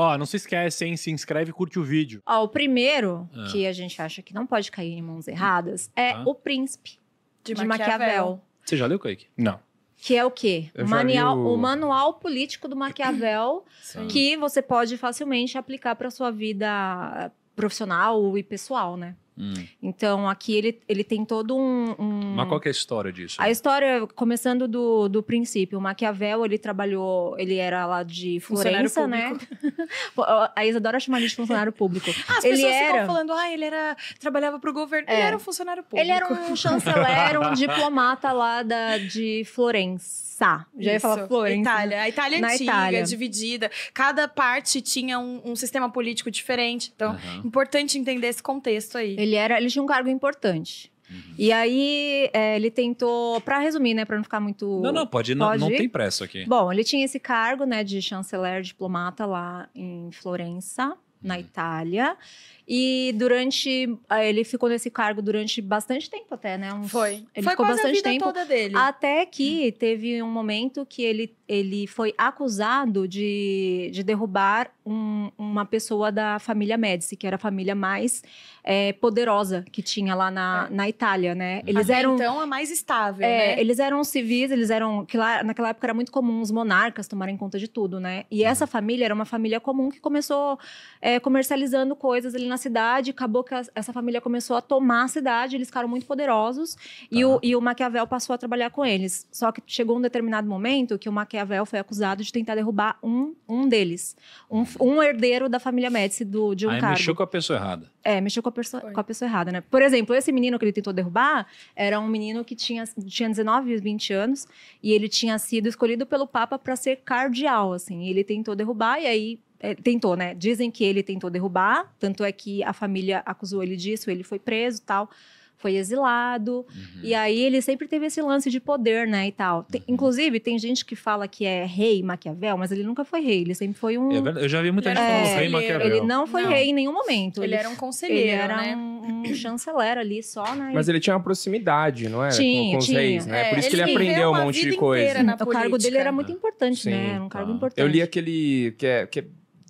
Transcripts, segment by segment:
Ó, não se esquece, hein? Se inscreve e curte o vídeo. Ó, o primeiro ah. que a gente acha que não pode cair em mãos erradas é ah. O Príncipe, de, de Maquiavel. Maquiavel. Você já leu, Kaique? Não. Que é o quê? Manual, o... o... manual político do Maquiavel, que você pode facilmente aplicar para sua vida profissional e pessoal, né? Hum. Então, aqui ele, ele tem todo um, um, Mas qual que é a história disso? A história, começando do, do princípio, o Maquiavel, ele trabalhou, ele era lá de Florença, né? a Isadora chama ele de funcionário público. Ah, as ele pessoas era... ficam falando, ah, ele era, trabalhava para o governo. É. Ele era um funcionário público. Ele era um chanceler, um diplomata lá da, de Florença. Já Isso. ia falar Florença. Itália. Né? A Itália é Na antiga, Itália. dividida. Cada parte tinha um, um sistema político diferente. Então, uhum. importante entender esse contexto aí. Ele ele era, ele tinha um cargo importante. Uhum. E aí é, ele tentou, para resumir, né, para não ficar muito. Não, não, pode, pode. Não, não tem pressa aqui. Bom, ele tinha esse cargo, né, de chanceler diplomata lá em Florença, na uhum. Itália. E durante. Ele ficou nesse cargo durante bastante tempo, até, né? Um foi. Ele foi ficou bastante tempo. toda dele. Até que uhum. teve um momento que ele, ele foi acusado de, de derrubar um, uma pessoa da família Médici, que era a família mais é, poderosa que tinha lá na, é. na Itália, né? Eles Até eram então a mais estável, é, né? Eles eram civis, eles eram que lá, naquela época era muito comum os monarcas tomarem conta de tudo, né? E uhum. essa família era uma família comum que começou é, comercializando coisas ali na cidade, acabou que a, essa família começou a tomar a cidade, eles ficaram muito poderosos tá. e, o, tá. e o Maquiavel passou a trabalhar com eles. Só que chegou um determinado momento que o Maquiavel foi acusado de tentar derrubar um, um deles. Um, um herdeiro da família Médici do, de um Aí cargo. mexeu com a pessoa errada. É, mexeu com a, pessoa com a pessoa errada, né? Por exemplo, esse menino que ele tentou derrubar era um menino que tinha, tinha 19, 20 anos e ele tinha sido escolhido pelo Papa para ser cardeal, assim. ele tentou derrubar e aí é, tentou, né? Dizem que ele tentou derrubar, tanto é que a família acusou ele disso, ele foi preso, tal foi exilado. Uhum. E aí ele sempre teve esse lance de poder, né? E tal. Tem, uhum. inclusive, tem gente que fala que é rei Maquiavel, mas ele nunca foi rei, ele sempre foi um. É eu já vi muita gente falando rei Maquiavel. Ele não foi não. rei em nenhum momento. Ele, ele era um conselheiro. Ele era né? um, chanceler ali só, né? Mas ele tinha uma proximidade, não era? Tinha, com, com os tinha. reis, né? É, Por isso ele que ele aprendeu um monte de coisa. O política. cargo dele era muito importante, né? Sim, né? Era um cargo tá. importante. Eu li aquele. que é, que é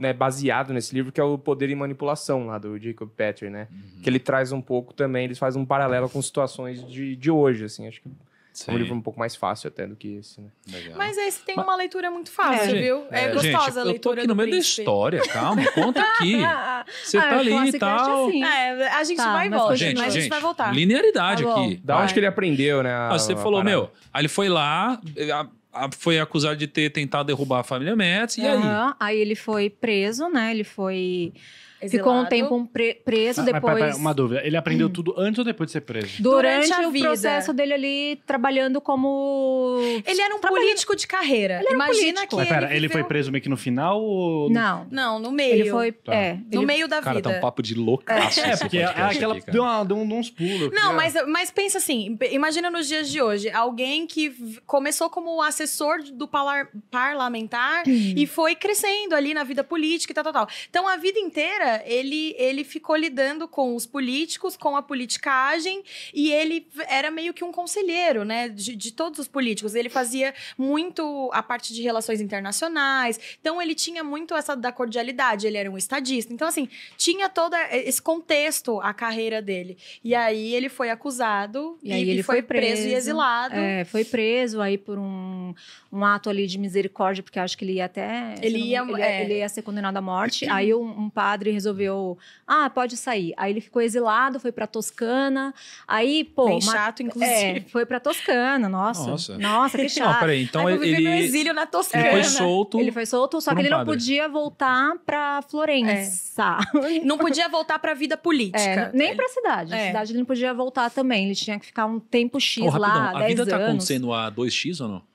né, baseado nesse livro, que é o Poder e Manipulação, lá do Jacob Petrie, né? Uhum. Que ele traz um pouco também, eles fazem um paralelo com situações de, de hoje, assim, acho que Sim. É um livro um pouco mais fácil até do que esse, né? Legal. Mas esse tem Mas... uma leitura muito fácil, é, viu? É, é gostosa gente, a leitura. Eu tô aqui no meio príncipe. da história, calma, conta aqui. Ah, ah, você ah, tá ali e tal. Assim. É, a gente tá, vai e volta, gente, a gente, vai voltar. Linearidade tá aqui. Da onde que ele aprendeu, né? A, ah, você falou, meu, aí ele foi lá, eh, foi acusado de ter tentado derrubar a família Metz, e Uhum, aí ele foi preso, né? Ele foi Exilado. Ficou um tempo preso ah, depois. Mas, mas, uma dúvida. Ele aprendeu hum. tudo antes ou depois de ser preso? Durante, Durante o vida. processo dele ali trabalhando como. Ele era um Trabalha... político de carreira. Ele Imagina um que. Mas pera, ele, viveu... ele, foi preso meio que no final ou. Não. Não, no meio. Ele foi. Tá. É, ele... No meio da Cara, vida. Cara, tá um papo de loucaço. É, é porque é, aquela. Aqui, deu, uma, deu, uns pulos. Não, mas, mas pensa assim. Imagina nos dias de hoje. Alguém que começou como assessor do parlamentar hum. e foi crescendo ali na vida política e tal, tal, tal. Então a vida inteira cara, ele, ele ficou lidando com os políticos, com a politicagem, e ele era meio que um conselheiro, né, de, de todos os políticos. Ele fazia muito a parte de relações internacionais, então ele tinha muito essa da cordialidade, ele era um estadista. Então, assim, tinha todo esse contexto a carreira dele. E aí ele foi acusado, e, e ele foi preso, preso e exilado. É, foi preso aí por um, um ato ali de misericórdia, porque acho que ele ia até. Ele, não, ia, ele, é. ele ia ser condenado à morte. aí um, um padre resolveu, ah, pode sair. Aí ele ficou exilado, foi para Toscana. Aí, pô, Bem chato é, inclusive. É, foi para Toscana, nossa. Nossa, nossa que chato. Não, peraí, então aí ele viveu no exílio na Toscana. Ele foi solto. Ele foi solto, só que ele não padre. podia voltar para Florença. É. Não podia voltar para vida política. É, nem para cidade. A é. cidade ele não podia voltar também. Ele tinha que ficar um tempo X oh, lá, rapidão. A vida tá anos. tá acontecendo a 2x ou não?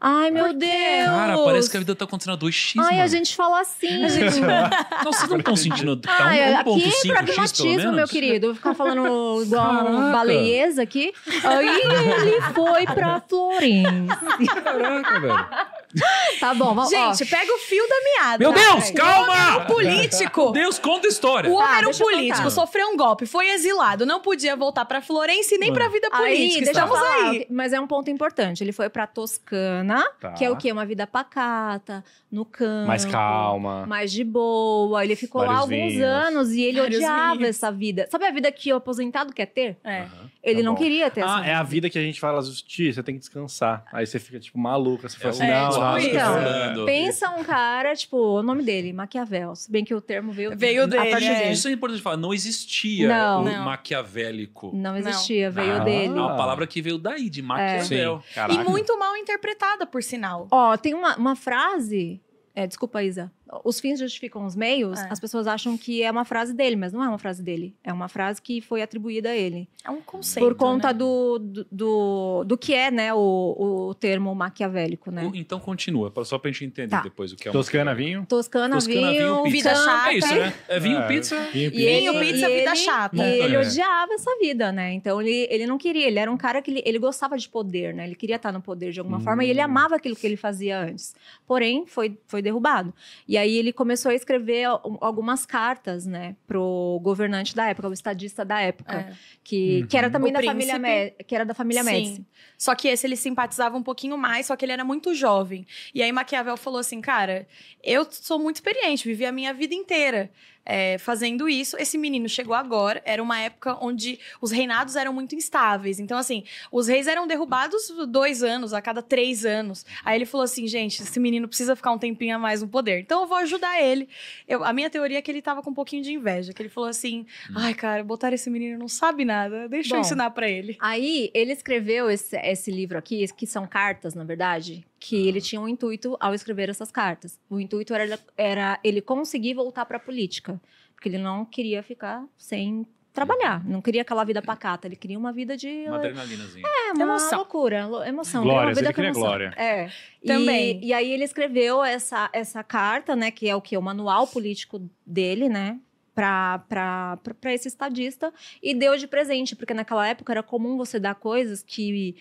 Ai, meu Deus! Cara, parece que a vida tá acontecendo a 2x. Ai, mano. a gente fala assim. A gente... Assim. não, vocês não estão sentindo. Tá Ai, 1, aqui 5, é pragmatismo, meu querido. Vou ficar falando igual uma baleieza aqui. Aí ele foi pra Florença. Caraca, velho. Tá bom, vamos Gente, ó. pega o fio da meada. Meu Deus, calma! O um político. Deus, conta história. O homem tá, era um político, sofreu um golpe, foi exilado, não podia voltar pra Florença e nem Mano. pra vida política. Aí, Estamos falar, aí. Mas é um ponto importante. Ele foi pra Toscana, tá. que é o quê? Uma vida pacata, no campo. Mais calma. Mais de boa. Ele ficou Vários lá alguns vinhos. anos e ele Vários odiava vinhos. essa vida. Sabe a vida que o aposentado quer ter? É. Uhum. Ele tá não bom. queria ter ah, essa. Ah, é a vida que a gente fala, você tem que descansar. Aí você fica, tipo, maluca. Você fala é assim, é, não, tipo, então, pensa um cara, tipo, o nome dele, Maquiavel. Se bem que o termo veio, veio dele. A dele. É. Isso é importante falar. Não existia não. o não. maquiavélico. Não existia, não. veio ah. dele. É uma palavra que veio daí, de Maquiavel. É. E muito mal interpretada, por sinal. Ó, tem uma, uma frase. É, desculpa, Isa os fins justificam os meios, é. as pessoas acham que é uma frase dele, mas não é uma frase dele. É uma frase que foi atribuída a ele. É um conceito. Por conta né? do, do, do, que é né, o, o termo maquiavélico, né? O, então continua, só pra gente entender tá. depois o que é Toscana vinho? Toscana, vinho, vida chata. É isso, né? É vinho, é, pizza. Vinho, pizza, e ele, pizza ele, vida chata. E ele é. odiava essa vida, né? Então ele, ele não queria, ele era um cara que ele, ele gostava de poder, né? Ele queria estar no poder de alguma hum. forma e ele hum. amava aquilo que ele fazia antes. Porém, foi, foi derrubado. E aí aí ele começou a escrever algumas cartas, né, pro governante da época, o estadista da época, é. que, uhum. que era também o da príncipe, família que era da família sim. Só que esse ele simpatizava um pouquinho mais, só que ele era muito jovem. E aí Maquiavel falou assim, cara, eu sou muito experiente, vivi a minha vida inteira é, fazendo isso. Esse menino chegou agora, era uma época onde os reinados eram muito instáveis. Então, assim, os reis eram derrubados dois anos, a cada três anos. Aí ele falou assim: gente, esse menino precisa ficar um tempinho a mais no poder. Então eu vou ajudar ele. Eu, a minha teoria é que ele tava com um pouquinho de inveja, que ele falou assim: hum. ai, cara, botar esse menino não sabe nada, deixa Bom, eu ensinar para ele. Aí ele escreveu esse, esse livro aqui, que são cartas, na verdade, que ele tinha um intuito ao escrever essas cartas. O intuito era, era ele conseguir voltar para a política, porque ele não queria ficar sem trabalhar, não queria aquela vida pacata, ele queria uma vida de uma adrenalinazinha. É, uma emoção. loucura, emoção, glória, ele uma vida ele queria emoção. glória. É. E, Também. E, aí ele escreveu essa essa carta, né, que é o que o manual político dele, né? para esse estadista e deu de presente, porque naquela época era comum você dar coisas que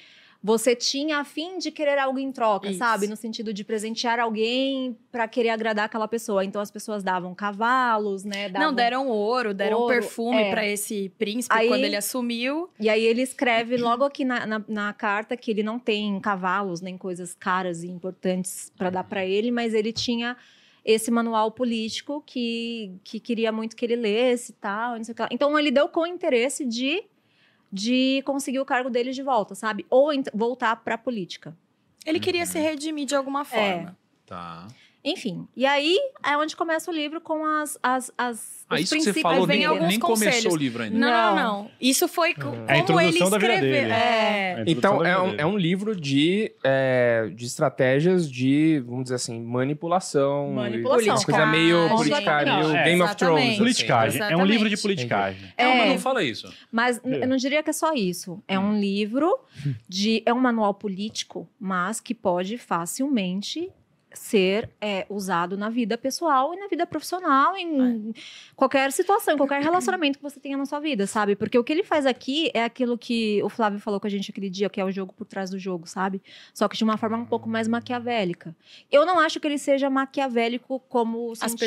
você tinha a fim de querer algo em troca, Isso. sabe? No sentido de presentear alguém para querer agradar aquela pessoa. Então as pessoas davam cavalos, né? Davam Não, deram ouro, deram ouro, perfume é. para esse príncipe aí, quando ele assumiu. E aí ele escreve logo aqui na, na, na carta que ele não tem cavalos nem coisas caras e importantes para dar para ele, mas ele tinha esse manual político que, que queria muito que ele lesse e tal, não sei o que lá. Então ele deu com o interesse de de conseguir o cargo dele de volta, sabe? Ou voltar para a política. Ele queria uhum. se redimir de alguma é. forma. É. Tá. Enfim, e aí é onde começa o livro com as. as, as ah, isso que você falou, nem, nem começou o livro ainda. Não, não, não. Isso foi é. como a introdução ele escreveu. É. é. Então, é um, é um livro de, é, de estratégias de, vamos dizer assim, manipulação. Manipulação. Uma coisa meio politicagem, meio é. Game of Thrones. Assim. Politicagem. É um livro de politicagem. É, é, mas não fala isso. Mas é. eu não diria que é só isso. É um hum. livro de. É um manual político, mas que pode facilmente ser é, usado na vida pessoal e na vida profissional, em é. qualquer situação, em qualquer relacionamento que você tenha na sua vida, sabe? Porque o que ele faz aqui é aquilo que o Flávio falou com a gente aquele dia, que é o jogo por trás do jogo, sabe? Só que de uma forma um pouco mais maquiavélica. Eu não acho que ele seja maquiavélico como as, pessoas as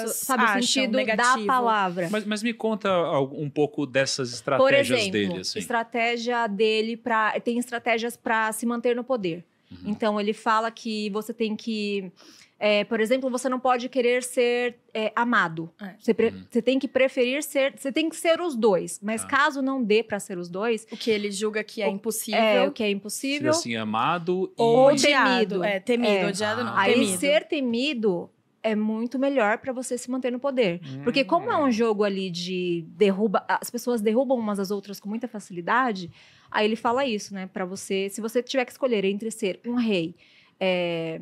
pessoas, sabe, acham, o sentido negativo. da palavra. Mas, mas, me conta um pouco dessas estratégias exemplo, dele, assim. estratégia dele para tem estratégias para se manter no poder. Uhum. Então, ele fala que você tem que. É, por exemplo, você não pode querer ser é, amado. É. Você, uhum. você, tem que preferir ser. Você tem que ser os dois. Mas ah. caso não dê para ser os dois. O que ele julga que é o, impossível. É, o que é impossível. Ser assim, amado e... ou temido. É, temido, é. odiado não. Aí, temido. ser temido é muito melhor para você se manter no poder. Hum, Porque como é. um jogo ali de derruba, as pessoas derrubam umas as outras com muita facilidade, aí ele fala isso, né, para você, se você tiver que escolher entre ser um rei é,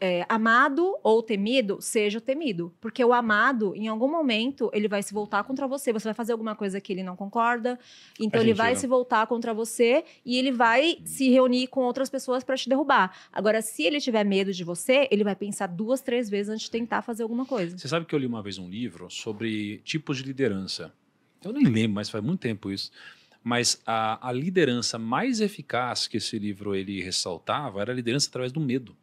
é, amado ou temido, seja o temido. Porque o amado, em algum momento, ele vai se voltar contra você. Você vai fazer alguma coisa que ele não concorda. Então, ele vai se voltar contra você e ele vai se reunir com outras pessoas para te derrubar. Agora, se ele tiver medo de você, ele vai pensar duas, três vezes antes de tentar fazer alguma coisa. Você sabe que eu li uma vez um livro sobre tipos de liderança. Eu nem lembro, mas faz muito tempo isso mas a, a, liderança mais eficaz que esse livro ele ressaltava era a liderança através do medo.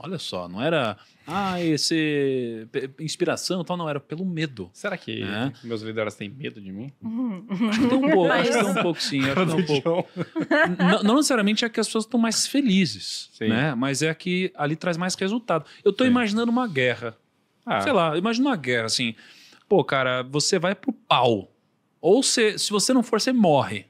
Olha só, não era, ah, esse inspiração tal, não, era pelo medo. Será que né? meus líderes têm medo de mim? Hum. Acho que tem um pouco, acho que tem um pouco sim, acho que tem um pouco. Não, não, necessariamente é que as pessoas estão mais felizes, sim. né? Mas é que ali traz mais resultado. Eu estou imaginando uma guerra. Ah. Sei lá, imagina uma guerra assim. Pô, cara, você vai pro pau. Ou você, se você não for, você morre.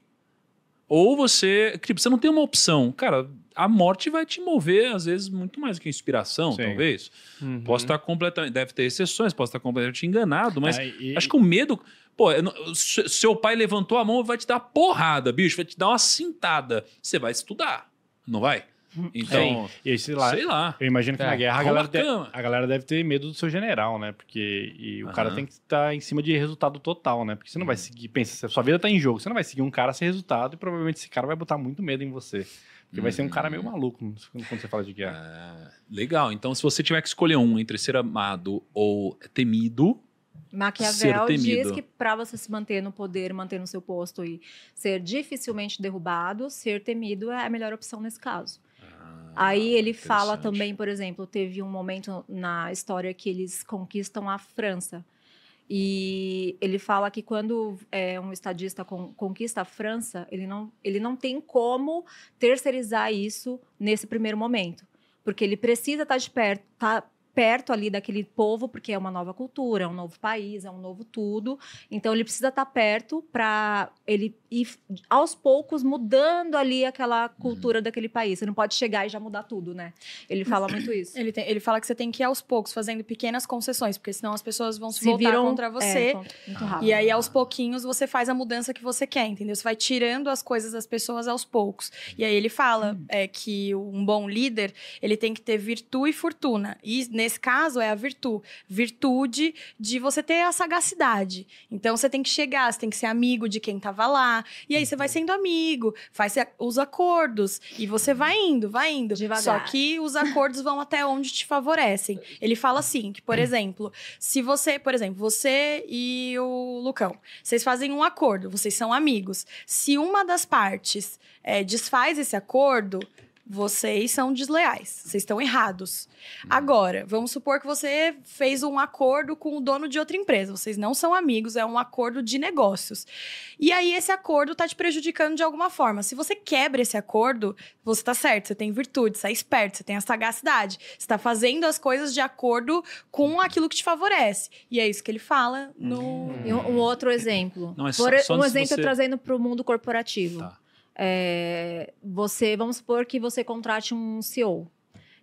Ou você, tipo, você não tem uma opção. Cara, a morte vai te mover, às vezes, muito mais que inspiração, Sim. talvez. Uhum. Posso estar completamente. Deve ter exceções, posso estar completamente enganado, mas ah, e... acho que o medo. Pô, seu pai levantou a mão vai te dar porrada, bicho, vai te dar uma cintada. Você vai estudar, não vai? Então, Sim. e sei lá, sei lá. Eu imagino que é. na guerra a galera, deve, a galera, deve, ter medo do seu general, né? Porque o uhum. cara tem que estar tá em cima de resultado total, né? Porque você não vai uhum. seguir, pensa, sua vida tá em jogo, você não vai seguir um cara sem resultado e provavelmente esse cara vai botar muito medo em você. Porque vai ser um cara meio uhum. maluco quando você fala de guerra. É, legal. Então, se você tiver que escolher um entre ser amado ou temido. Maquiavel diz que para você se manter no poder, manter no seu posto e ser dificilmente derrubado, ser temido é a melhor opção nesse caso. Aí ah, ele fala também, por exemplo, teve um momento na história que eles conquistam a França. E ele fala que quando é, um estadista con conquista a França, ele não, ele não tem como terceirizar isso nesse primeiro momento. Porque ele precisa estar tá de perto, tá perto ali daquele povo, porque é uma nova cultura, é um novo país, é um novo tudo. Então ele precisa estar tá perto para ele ir aos poucos mudando ali aquela uhum. cultura uhum. daquele país. Você não pode chegar e já mudar tudo, né? Ele hum, fala muito isso. Ele, tem, ele fala que você tem que ir aos poucos, fazendo pequenas concessões, porque senão as pessoas vão se, se voltar viram, contra é, você. É, muito ah. rápido. E aí aos pouquinhos você faz a mudança que você quer, entendeu? Você vai tirando as coisas das pessoas aos poucos. E aí ele fala uhum. é, que um bom líder, ele tem que ter virtude e fortuna. E nesse caso é a virtude. Virtude de você ter a sagacidade. Então você tem que chegar, você tem que ser amigo de quem tava lá. E aí você vai uhum. sendo amigo, faz é, os acordos e você vai indo, vai indo. Devagar. Só que os acordos vão até onde te favorecem. Ele fala assim, que por exemplo, se você, por exemplo, você e o Lucão, vocês fazem um acordo, vocês são amigos. Se uma das partes é, desfaz esse acordo, vocês são desleais, vocês estão errados. Uhum. Agora, vamos supor que você fez um acordo com o dono de outra empresa, vocês não são amigos, é um acordo de negócios. E aí esse acordo está te prejudicando de alguma forma. Se você quebra esse acordo, você está certo, você tem virtude, você é esperto, você tem a sagacidade, você está fazendo as coisas de acordo com aquilo que te favorece. E é isso que ele fala no. Hum. Um, outro exemplo. Não, é só, Por, só um exemplo você... trazendo para o mundo corporativo. Tá. É, você, vamos supor que você contrate um CEO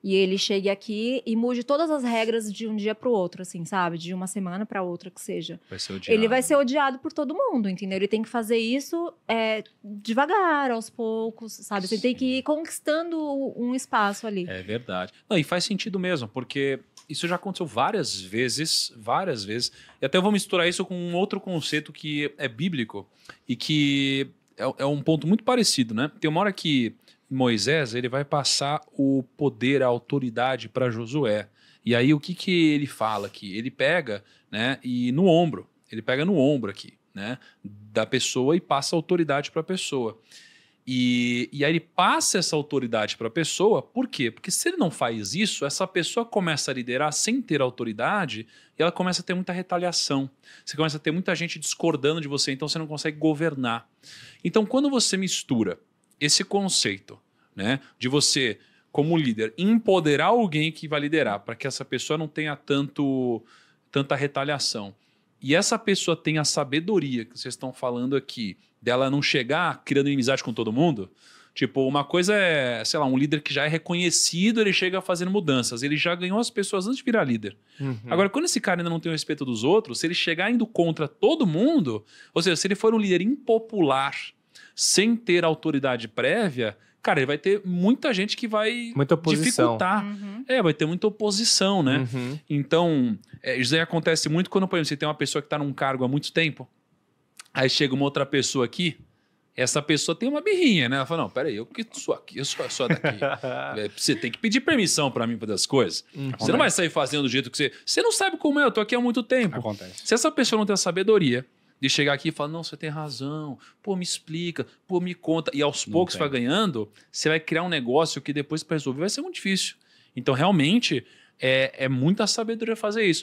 e ele chegue aqui e mude todas as regras de um dia para o outro, assim, sabe? De uma semana para outra que seja. Vai ser odiado. Ele vai ser odiado por todo mundo, entendeu? Ele tem que fazer isso é, devagar, aos poucos, sabe? Você Sim. tem que ir conquistando um espaço ali. É verdade. Não, e faz sentido mesmo, porque isso já aconteceu várias vezes, várias vezes. E até eu vou misturar isso com um outro conceito que é bíblico e que é, é um ponto muito parecido, né? Tem uma hora que Moisés ele vai passar o poder, a autoridade para Josué. E aí o que, que ele fala aqui? Ele pega, né? E no ombro, ele pega no ombro aqui, né? Da pessoa e passa a autoridade para a pessoa. E, e aí ele passa essa autoridade para a pessoa, por quê? Porque se ele não faz isso, essa pessoa começa a liderar sem ter autoridade e ela começa a ter muita retaliação. Você começa a ter muita gente discordando de você, então você não consegue governar. Então, quando você mistura esse conceito né, de você, como líder, empoderar alguém que vai liderar, para que essa pessoa não tenha tanto, tanta retaliação e essa pessoa tem a sabedoria que vocês estão falando aqui, dela não chegar criando inimizade com todo mundo, Tipo, uma coisa é, sei lá, um líder que já é reconhecido, ele chega fazendo mudanças. Ele já ganhou as pessoas antes de virar líder. Uhum. Agora, quando esse cara ainda não tem o respeito dos outros, se ele chegar indo contra todo mundo, ou seja, se ele for um líder impopular, sem ter autoridade prévia, cara, ele vai ter muita gente que vai muita oposição. dificultar. Uhum. É, vai ter muita oposição, né? Uhum. Então, é, isso aí acontece muito quando, por exemplo, você tem uma pessoa que está num cargo há muito tempo, aí chega uma outra pessoa aqui, essa pessoa tem uma birrinha, né? Ela fala, não, peraí, eu que sou aqui, eu sou, sou daqui. É, você tem que pedir permissão para mim para das coisas. Hum, você acontece. não vai sair fazendo do jeito que você... Você não sabe como é, eu tô aqui há muito tempo. Acontece. Se essa pessoa não tem a sabedoria de chegar aqui e falar, não, você tem razão, pô, me explica, pô, me conta. E aos poucos vai ganhando, você vai criar um negócio que depois para resolver vai ser muito difícil. Então, realmente, é, é muita sabedoria fazer isso.